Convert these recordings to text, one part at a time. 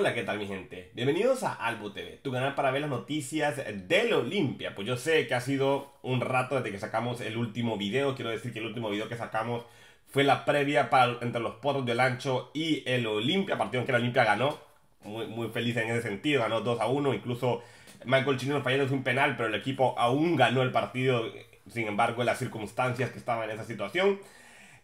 Hola, ¿qué tal mi gente? Bienvenidos a Albo TV, tu canal para ver las noticias del Olimpia. Pues yo sé que ha sido un rato desde que sacamos el último video. Quiero decir que el último video que sacamos fue la previa para, entre los potos del Ancho y el Olimpia, partido en que el Olimpia ganó. Muy, muy feliz en ese sentido, ganó 2 a 1. Incluso Michael Chino falló un penal, pero el equipo aún ganó el partido. Sin embargo, las circunstancias que estaban en esa situación.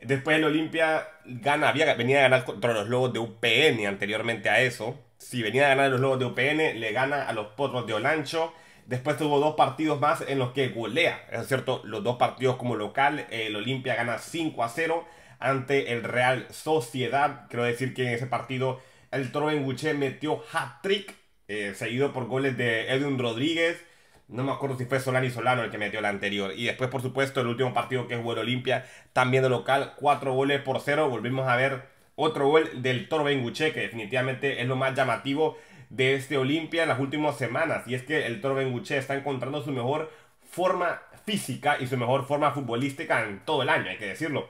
Después el Olimpia gana, había, venía a ganar contra los Lobos de UPN anteriormente a eso si venía a ganar los Lobos de OPN, le gana a los Potros de Olancho. Después tuvo dos partidos más en los que golea, es cierto, los dos partidos como local. El Olimpia gana 5 a 0 ante el Real Sociedad. Quiero decir que en ese partido el Toro Benguche metió hat-trick, eh, seguido por goles de Edwin Rodríguez. No me acuerdo si fue Solani Solano el que metió el anterior. Y después, por supuesto, el último partido que jugó el Olimpia, también de local, 4 goles por 0. Volvimos a ver otro gol del Toro Benguche, que definitivamente es lo más llamativo de este Olimpia en las últimas semanas. Y es que el Toro Benguche está encontrando su mejor forma física y su mejor forma futbolística en todo el año, hay que decirlo.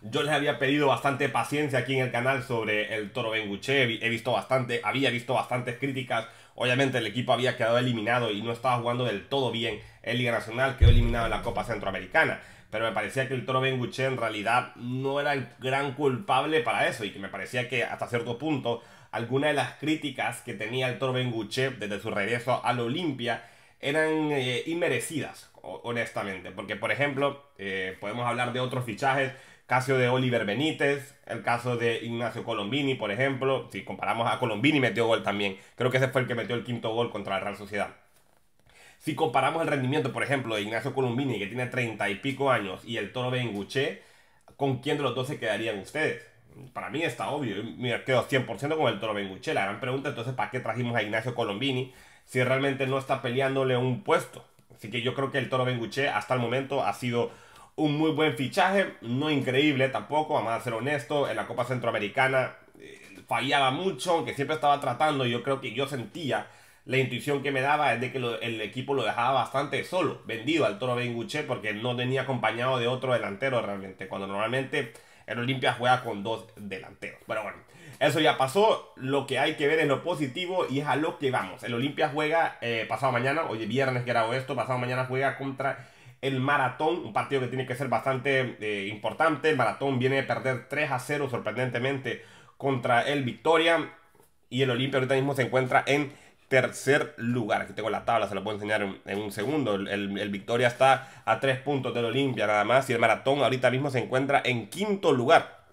Yo les había pedido bastante paciencia aquí en el canal sobre el Toro Benguche. He visto bastante, había visto bastantes críticas. Obviamente el equipo había quedado eliminado y no estaba jugando del todo bien en Liga Nacional, quedó eliminado en la Copa Centroamericana pero me parecía que el toro Benguche en realidad no era el gran culpable para eso y que me parecía que hasta cierto punto algunas de las críticas que tenía el toro Benguche desde su regreso al Olimpia eran eh, inmerecidas, honestamente, porque por ejemplo eh, podemos hablar de otros fichajes, caso de Oliver Benítez, el caso de Ignacio Colombini, por ejemplo, si comparamos a Colombini metió gol también, creo que ese fue el que metió el quinto gol contra la Real Sociedad. Si comparamos el rendimiento, por ejemplo, de Ignacio Colombini, que tiene treinta y pico años, y el toro Benguche, ¿con quién de los dos se quedarían ustedes? Para mí está obvio, me quedo 100% con el toro Benguche. La gran pregunta entonces, ¿para qué trajimos a Ignacio Colombini si realmente no está peleándole un puesto? Así que yo creo que el toro Benguche hasta el momento ha sido un muy buen fichaje, no increíble tampoco, vamos a ser honesto, en la Copa Centroamericana eh, fallaba mucho, aunque siempre estaba tratando, yo creo que yo sentía la intuición que me daba es de que el equipo lo dejaba bastante solo, vendido al Toro Benguche porque no tenía acompañado de otro delantero realmente, cuando normalmente el Olimpia juega con dos delanteros. Pero bueno, eso ya pasó, lo que hay que ver es lo positivo y es a lo que vamos. El Olimpia juega eh, pasado mañana, oye, viernes que grabo esto, pasado mañana juega contra el Maratón, un partido que tiene que ser bastante eh, importante. El Maratón viene de perder 3 a 0 sorprendentemente contra el Victoria y el Olimpia ahorita mismo se encuentra en tercer lugar. Aquí tengo la tabla, se la puedo enseñar en, un segundo. El, Victoria está a tres puntos del Olimpia nada más. Y el Maratón ahorita mismo se encuentra en quinto lugar.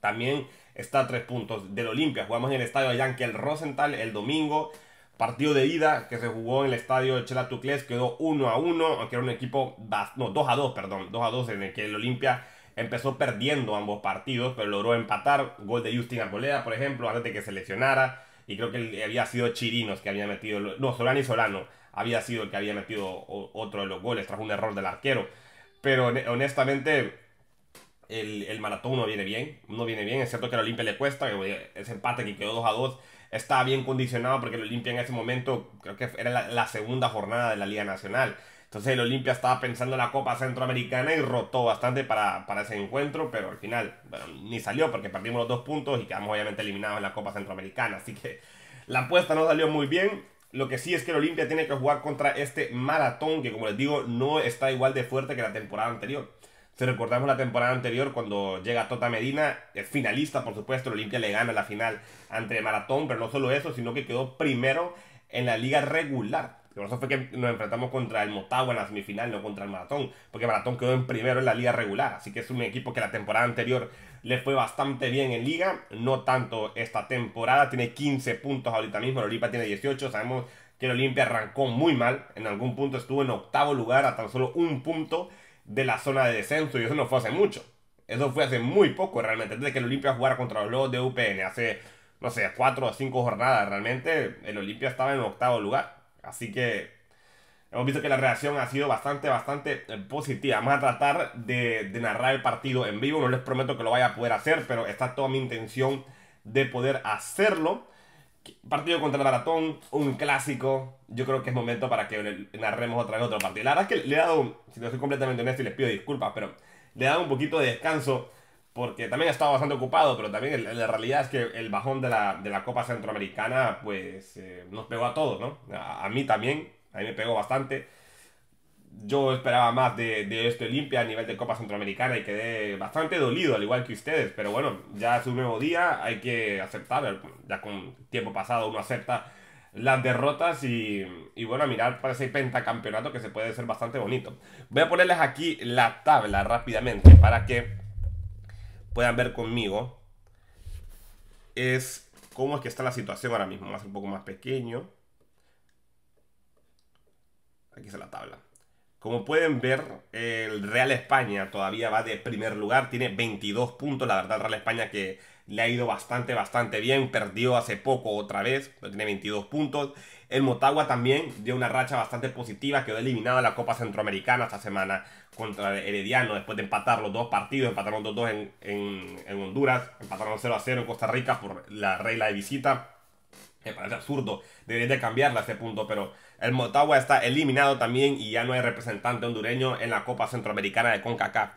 También está a tres puntos del Olimpia. Jugamos en el estadio de Yankee, el Rosenthal, el domingo. Partido de ida que se jugó en el estadio Chela Tucles quedó 1 a 1, aunque era un equipo, no, 2 a 2, perdón, 2 a 2 en el que el Olimpia empezó perdiendo ambos partidos, pero logró empatar. Gol de Justin Arboleda, por ejemplo, antes de que se lesionara y creo que había sido Chirinos que había metido, no, y Solano había sido el que había metido otro de los goles tras un error del arquero. Pero honestamente, el, el maratón no viene bien, no viene bien. Es cierto que la Olimpia le cuesta, ese empate que quedó 2 a 2 estaba bien condicionado porque el Olimpia en ese momento creo que era la segunda jornada de la Liga Nacional. Entonces el Olimpia estaba pensando en la Copa Centroamericana y rotó bastante para, ese encuentro, pero al final, ni salió porque perdimos los dos puntos y quedamos obviamente eliminados en la Copa Centroamericana. Así que la apuesta no salió muy bien. Lo que sí es que el Olimpia tiene que jugar contra este maratón que, como les digo, no está igual de fuerte que la temporada anterior. Si recordamos la temporada anterior, cuando llega Tota Medina, el finalista, por supuesto, el Olimpia le gana la final ante Maratón, pero no solo eso, sino que quedó primero en la liga regular. Por eso fue que nos enfrentamos contra el Motagua en la semifinal, no contra el Maratón. Porque Maratón quedó en primero en la liga regular. Así que es un equipo que la temporada anterior le fue bastante bien en liga. No tanto esta temporada. Tiene 15 puntos ahorita mismo. El Olimpia tiene 18. Sabemos que el Olimpia arrancó muy mal. En algún punto estuvo en octavo lugar a tan solo un punto de la zona de descenso. Y eso no fue hace mucho. Eso fue hace muy poco realmente. Desde que el Olimpia jugara contra los Lobos de UPN. Hace, no sé, cuatro o 5 jornadas realmente. El Olimpia estaba en octavo lugar. Así que hemos visto que la reacción ha sido bastante, bastante eh, positiva. Vamos a tratar de, narrar el partido en vivo. No les prometo que lo vaya a poder hacer, pero está toda mi intención de poder hacerlo. Partido contra el Maratón, un clásico. Yo creo que es momento para que narremos otra vez otro partido. La verdad es que le he dado, si no soy completamente honesto y les pido disculpas, pero le he dado un poquito de descanso porque también estaba bastante ocupado, pero también la realidad es que el bajón de la, Copa Centroamericana pues eh, nos pegó a todos, ¿no? A, mí también, a mí me pegó bastante. Yo esperaba más de, de este Olimpia a nivel de Copa Centroamericana y quedé bastante dolido, al igual que ustedes, pero bueno, ya es un nuevo día, hay que aceptar, eh, ya con tiempo pasado uno acepta las derrotas y, y, bueno, a mirar para ese pentacampeonato que se puede ser bastante bonito. Voy a ponerles aquí la tabla rápidamente para que puedan ver conmigo es cómo es que está la situación ahora mismo. más a un poco más pequeño. Aquí está la tabla. Como pueden ver, el Real España todavía va de primer lugar, tiene 22 puntos. La verdad, el Real España que le ha ido bastante, bastante bien. Perdió hace poco otra vez, tiene 22 puntos. El Motagua también dio una racha bastante positiva, quedó eliminado de la Copa Centroamericana esta semana contra Herediano, después de empatar los dos partidos, empataron 2-2 en, en, Honduras, empataron 0-0 en Costa Rica por la regla de visita. Me parece absurdo, debería de cambiarla a este punto, pero el Motagua está eliminado también y ya no hay representante hondureño en la Copa Centroamericana de CONCACAF.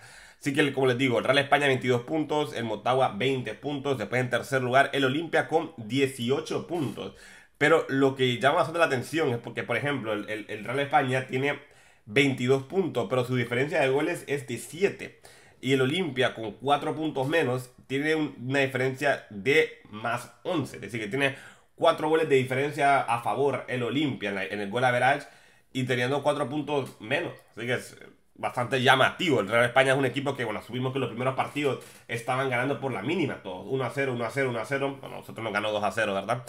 Así que, como les digo, el Real España 22 puntos, el Motagua 20 puntos, después en tercer lugar el Olimpia con 18 puntos. Pero lo que llama bastante la atención es porque, por ejemplo, el, Real España tiene 22 puntos, pero su diferencia de goles es de 7. Y el Olimpia, con 4 puntos menos, tiene una diferencia de más 11. Es decir, que tiene 4 goles de diferencia a favor el Olimpia en, en, el gol average y teniendo 4 puntos menos. Así que es, bastante llamativo. El Real España es un equipo que, bueno, supimos que los primeros partidos estaban ganando por la mínima, todos 1 a 0, 1 a 0, 1 a 0. Bueno, nosotros nos ganó 2 a 0, ¿verdad?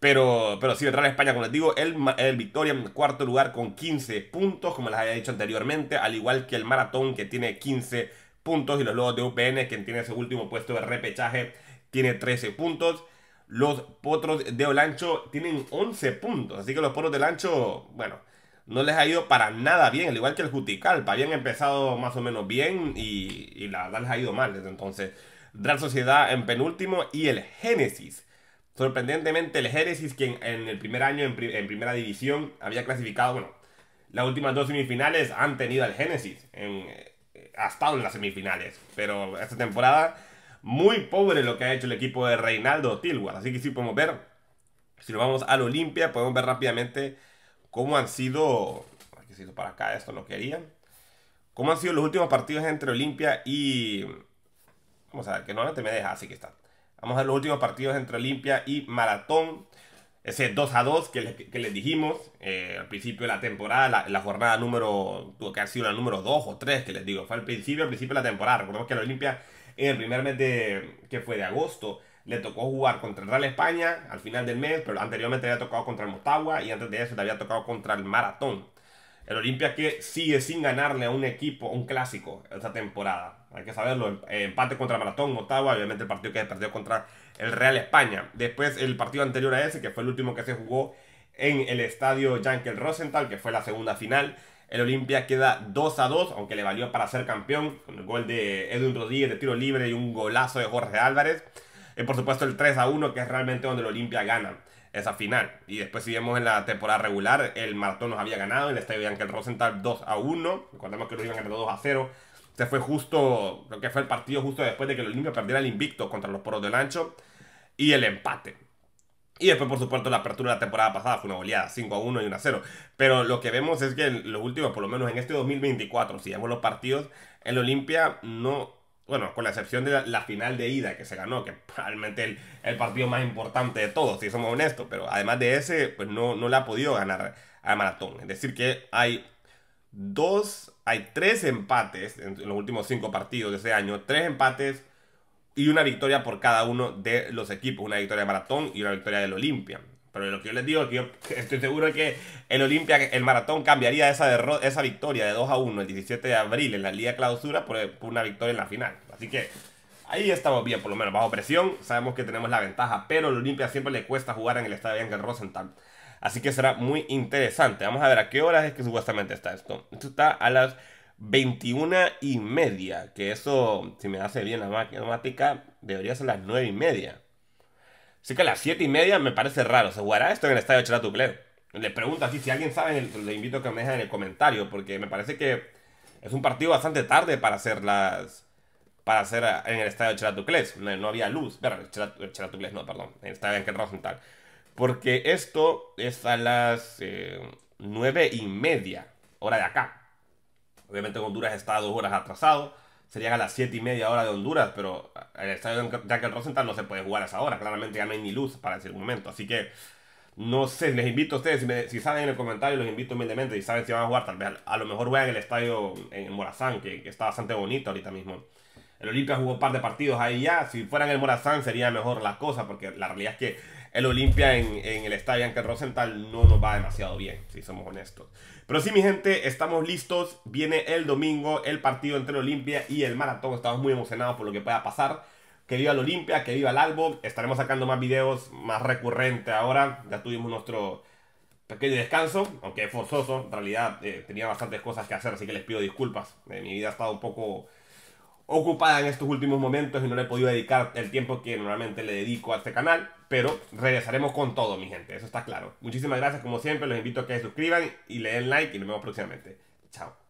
Pero, pero sí, el Real España, como les digo, el, Victoria en cuarto lugar con 15 puntos, como les había dicho anteriormente, al igual que el Maratón que tiene 15 puntos y los Lobos de UPN, quien tiene ese último puesto de repechaje, tiene 13 puntos. Los Potros de Olancho tienen 11 puntos, así que los Potros de Olancho, bueno, no les ha ido para nada bien, al igual que el Juticalpa. Habían empezado más o menos bien y, la verdad les ha ido mal desde entonces. Real Sociedad en penúltimo y el Génesis. Sorprendentemente el Génesis, quien en el primer año en, primera división había clasificado, bueno, las últimas dos semifinales han tenido al Génesis. En, eh, ha en las semifinales, pero esta temporada muy pobre lo que ha hecho el equipo de Reinaldo Tilwar. Así que sí podemos ver, si lo vamos al Olimpia, podemos ver rápidamente cómo han sido, para esto lo querían. cómo han sido los últimos partidos entre Olimpia y, vamos a que no, te me deja, así que está. Vamos a los últimos partidos entre Olimpia y Maratón. Ese 2 a 2 que, les, dijimos eh, al principio de la temporada, la, jornada número, tuvo que sido la número 2 o 3 que les digo, fue al principio, al principio de la temporada. Recordemos que la Olimpia en el primer mes de, que fue de agosto, le tocó jugar contra el Real España al final del mes, pero anteriormente había tocado contra el Motagua y antes de eso le había tocado contra el Maratón. El Olimpia que sigue sin ganarle a un equipo, un clásico, esta temporada. Hay que saberlo. Em, eh, empate contra el Maratón, Motagua, obviamente el partido que se perdió contra el Real España. Después el partido anterior a ese, que fue el último que se jugó en el estadio Jankel Rosenthal, que fue la segunda final. El Olimpia queda 2 a 2, aunque le valió para ser campeón, con el gol de Edwin Rodríguez de tiro libre y un golazo de Jorge Álvarez. Y eh, por supuesto el 3 a 1, que es realmente donde el Olimpia gana esa final. Y después si vemos en la temporada regular, el Maratón nos había ganado en el estadio de el Rosenthal 2 a 1. Recordemos que lo iban ganando 2 a 0. Se fue justo, creo que fue el partido justo después de que el Olimpia perdiera el invicto contra los Poros del Ancho y el empate. Y después, por supuesto, la apertura de la temporada pasada fue una goleada, 5 a 1 y 1 a 0. Pero lo que vemos es que en los últimos, por lo menos en este 2024, si vemos los partidos, el Olimpia no bueno, con la excepción de la, final de ida que se ganó, que probablemente el, partido más importante de todos, si somos honestos, pero además de ese, pues no, no la ha podido ganar a maratón. Es decir, que hay dos, hay tres empates en, en los últimos cinco partidos de ese año, tres empates y una victoria por cada uno de los equipos, una victoria de maratón y una victoria del Olimpia. Pero lo que yo les digo es que yo estoy seguro que el Olimpia, el maratón cambiaría esa, esa victoria de 2 a 1 el 17 de abril en la Liga Clausura por, una victoria en la final. Así que ahí estamos bien, por lo menos bajo presión. Sabemos que tenemos la ventaja, pero al Olimpia siempre le cuesta jugar en el estadio Angel Rosenthal. Así que será muy interesante. Vamos a ver a qué horas es que supuestamente está esto. Esto está a las 21 y media. Que eso, si me hace bien la máquina matemática, debería ser las 9 y media. Así que a las 7 y media me parece raro. ¿Se jugará esto en el estadio Cheratucles? Le pregunto así. si alguien sabe, le invito a que me dejen en el comentario, porque me parece que es un partido bastante tarde para hacer las. Para hacer en el estadio de No, no había luz. Pero no, perdón. En el estadio Anker Rosenthal. Porque esto es a las 9 eh, y media, hora de acá. Obviamente Honduras está dos horas atrasado serían a las 7 y media hora de Honduras, pero el estadio de Jack Rosenthal no se puede jugar a esa hora, claramente ya no hay ni luz para ese momento, así que no sé, les invito a ustedes, si, saben en el comentario, los invito humildemente, si saben si van a jugar, tal vez a lo mejor juegan el estadio en Morazán, que, está bastante bonito ahorita mismo. El Olimpia jugó un par de partidos ahí ya, si fueran en el Morazán sería mejor la cosa, porque la realidad es que el Olimpia en, el estadio Anker Rosenthal no nos va demasiado bien, si somos honestos. Pero sí, mi gente, estamos listos. Viene el domingo el partido entre el Olimpia y el Maratón. Estamos muy emocionados por lo que pueda pasar. Que viva el Olimpia, que viva el Albo. Estaremos sacando más videos más recurrente ahora. Ya tuvimos nuestro pequeño descanso, aunque es forzoso. En realidad eh, tenía bastantes cosas que hacer, así que les pido disculpas. Eh, mi vida ha estado un poco ocupada en estos últimos momentos y no le he podido dedicar el tiempo que normalmente le dedico a este canal, pero regresaremos con todo, mi gente, eso está claro. Muchísimas gracias como siempre, los invito a que se suscriban y le den like y nos vemos próximamente. Chao.